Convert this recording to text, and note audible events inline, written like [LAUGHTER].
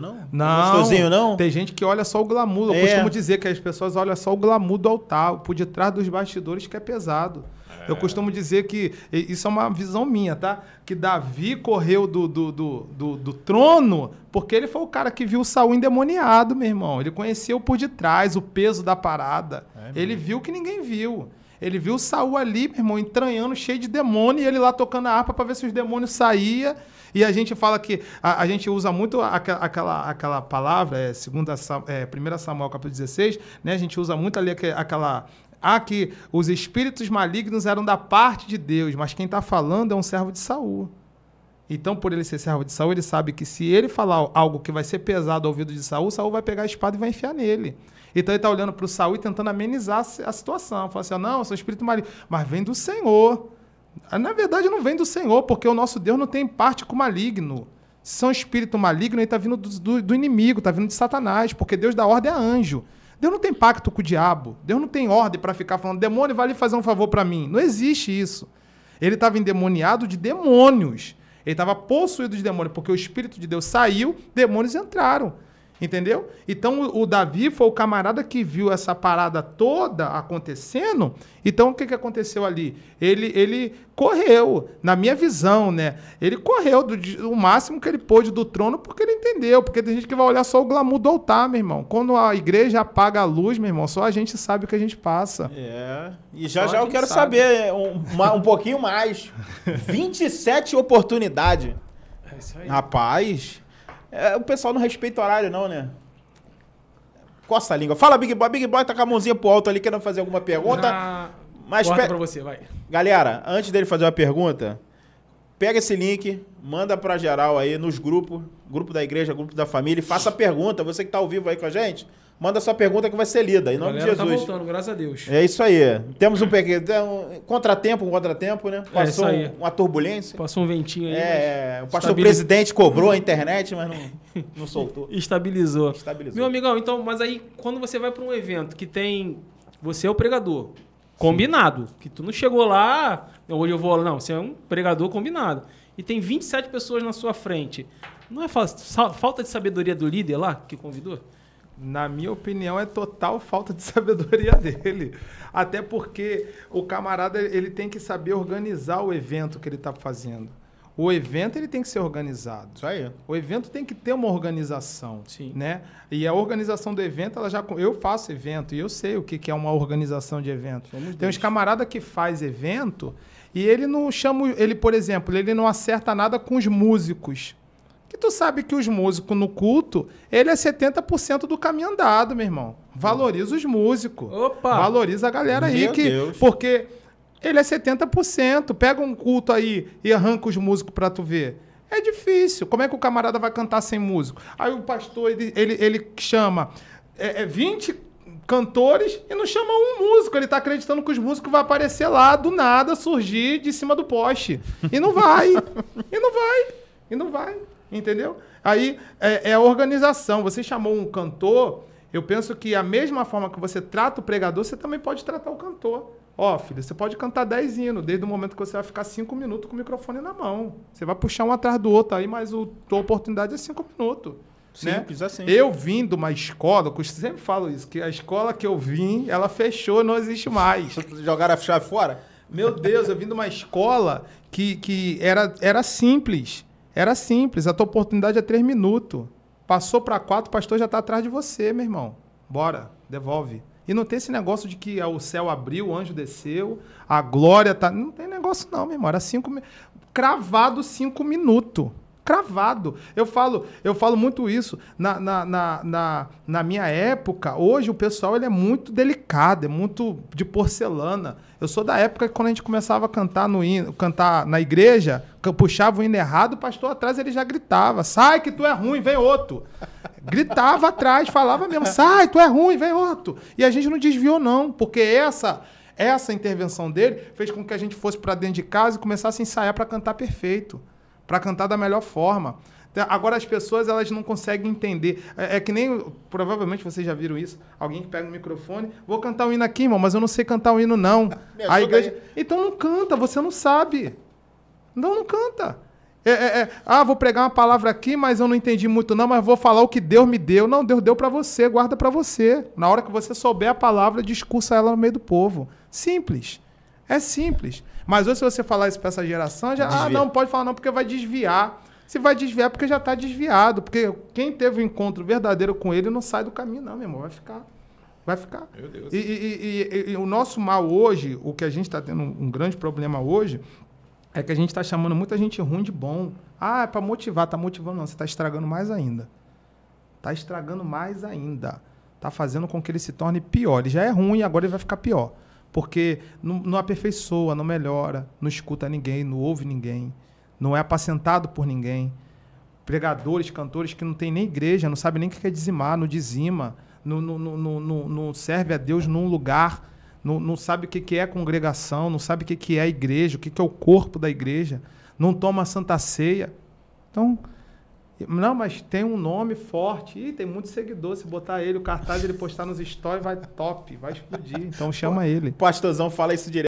não? Não. Gostosinho, não? Tem gente que olha só o glamour. Eu é. costumo dizer que as pessoas olham só o glamour do altar, por detrás dos bastidores que é pesado. É. Eu costumo dizer que, isso é uma visão minha, tá? Que Davi correu do, do, do, do, do trono porque ele foi o cara que viu Saul endemoniado, meu irmão. Ele conheceu por detrás o peso da parada. É ele viu que ninguém viu. Ele viu Saul ali, meu irmão, entranhando, cheio de demônio, e ele lá tocando a harpa para ver se os demônios saíam. E a gente fala que a, a gente usa muito aquela, aquela palavra, é, segunda, é, 1 Samuel capítulo 16, né? A gente usa muito ali aquela ah, que os espíritos malignos eram da parte de Deus, mas quem está falando é um servo de Saul. Então, por ele ser servo de Saul, ele sabe que se ele falar algo que vai ser pesado ao ouvido de Saul, Saul vai pegar a espada e vai enfiar nele. Então ele está olhando para o Saul e tentando amenizar a situação. Falando assim: não, eu sou espírito maligno, mas vem do Senhor. Ah, na verdade, não vem do Senhor, porque o nosso Deus não tem parte com o maligno. Se são espírito maligno, ele está vindo do, do, do inimigo, está vindo de Satanás, porque Deus dá ordem a anjo. Deus não tem pacto com o diabo. Deus não tem ordem para ficar falando, demônio, vai lhe fazer um favor para mim. Não existe isso. Ele estava endemoniado de demônios. Ele estava possuído de demônios, porque o Espírito de Deus saiu, demônios entraram. Entendeu? Então o Davi foi o camarada que viu essa parada toda acontecendo. Então o que, que aconteceu ali? Ele, ele correu, na minha visão, né? Ele correu do, do máximo que ele pôde do trono porque ele entendeu. Porque tem gente que vai olhar só o glamour do altar, meu irmão. Quando a igreja apaga a luz, meu irmão, só a gente sabe o que a gente passa. É. E já só já eu quero sabe. saber um, um pouquinho mais. 27 [LAUGHS] oportunidades. É isso aí. Rapaz. É, o pessoal não respeita o horário, não, né? Costa a língua. Fala, Big Boy. Big Boy tá com a mãozinha pro alto ali, querendo fazer alguma pergunta. Ah, mas pe... pra você, vai. Galera, antes dele fazer uma pergunta, pega esse link, manda pra geral aí nos grupos, grupo da igreja, grupo da família, e faça pergunta. Você que tá ao vivo aí com a gente, manda sua pergunta que vai ser lida. Em nome de tá Jesus. Tá voltando, graças a Deus. É isso aí. Temos um pequeno. É um contratempo, um contratempo, né? É Passou é uma turbulência. Passou um ventinho aí. É, o pastor estabiliz... presidente cobrou a internet, mas não, [LAUGHS] não soltou. Estabilizou. Estabilizou. Meu amigão, então, mas aí quando você vai para um evento que tem. Você é o pregador. Combinado. Sim. Que tu não chegou lá. Hoje eu vou. Não, você é um pregador combinado. E tem 27 pessoas na sua frente. Não é falta de sabedoria do líder lá que convidou? na minha opinião, é total falta de [LAUGHS] sabedoria dele. Até porque o camarada ele tem que saber organizar o evento que ele está fazendo. O evento ele tem que ser organizado. Isso aí. O evento tem que ter uma organização, Sim. né? E a organização do evento, ela já eu faço evento e eu sei o que é uma organização de evento. tem uns camarada que faz evento e ele não chama, ele por exemplo, ele não acerta nada com os músicos. E tu sabe que os músicos no culto, ele é 70% do caminho andado, meu irmão. Valoriza os músicos. Opa! Valoriza a galera meu aí que Deus. porque ele é 70%. Pega um culto aí e arranca os músicos pra tu ver. É difícil. Como é que o camarada vai cantar sem músico? Aí o pastor, ele, ele, ele chama é, é 20 cantores e não chama um músico. Ele tá acreditando que os músicos vão aparecer lá do nada, surgir de cima do poste. E não vai. [LAUGHS] e não vai. E não vai. Entendeu? Aí é, é organização. Você chamou um cantor, eu penso que a mesma forma que você trata o pregador, você também pode tratar o cantor. Ó, filho, você pode cantar 10 hinos, desde o momento que você vai ficar 5 minutos com o microfone na mão. Você vai puxar um atrás do outro aí, mas o, a oportunidade é 5 minutos. Né? Simples né? assim. Eu vim de uma escola, eu sempre falo isso, que a escola que eu vim, ela fechou, não existe mais. Jogaram a chave fora? Meu Deus, eu vim de uma escola que, que era, era simples. Era simples, a tua oportunidade é três minutos. Passou para quatro, o pastor já está atrás de você, meu irmão. Bora, devolve. E não tem esse negócio de que ah, o céu abriu, o anjo desceu, a glória tá. Não tem negócio, não, meu irmão. Era cinco. Cravado cinco minutos cravado. Eu falo, eu falo muito isso. Na, na, na, na, na minha época, hoje o pessoal ele é muito delicado, é muito de porcelana. Eu sou da época que quando a gente começava a cantar no hino, cantar na igreja, puxava o hino errado, o pastor atrás ele já gritava: "Sai que tu é ruim, vem outro". Gritava atrás, falava mesmo: "Sai, tu é ruim, vem outro". E a gente não desviou não, porque essa essa intervenção dele fez com que a gente fosse para dentro de casa e começasse a ensaiar para cantar perfeito para cantar da melhor forma. Então, agora as pessoas elas não conseguem entender. É, é, que nem, provavelmente vocês já viram isso, alguém que pega o microfone, vou cantar um hino aqui, irmão, mas eu não sei cantar um hino não. [LAUGHS] a igreja, aí. então não canta, você não sabe. Então não canta. É, é, é, ah, vou pregar uma palavra aqui, mas eu não entendi muito não, mas vou falar o que Deus me deu. Não, Deus deu para você, guarda para você. Na hora que você souber a palavra, discursa ela no meio do povo. Simples. É simples. Mas hoje, se você falar isso para essa geração, já, ah, Desvia. ah, não, pode falar não, porque vai desviar. Se vai desviar, é porque já está desviado. Porque quem teve o um encontro verdadeiro com ele não sai do caminho, não, meu irmão. Vai ficar. Vai ficar. Meu Deus. E, e, e, e o nosso mal hoje, o que a gente está tendo um grande problema hoje, é que a gente está chamando muita gente ruim de bom. Ah, é para motivar, tá motivando, não. Você está estragando mais ainda. Está estragando mais ainda. Está fazendo com que ele se torne pior. Ele já é ruim, e agora ele vai ficar pior. Porque não, não aperfeiçoa, não melhora, não escuta ninguém, não ouve ninguém, não é apacentado por ninguém. Pregadores, cantores que não tem nem igreja, não sabe nem o que é dizimar, não dizima, não, não, não, não, não serve a Deus num lugar, não, não sabe o que, é congregação, não sabe o que, é igreja, o que, que é o corpo da igreja, não toma a santa ceia. Então, não, mas tem um nome forte. Ih, tem muito seguidor. Se botar ele, o cartaz, ele postar nos stories, vai top, vai explodir. Então chama ele. pastorzão fala isso direto.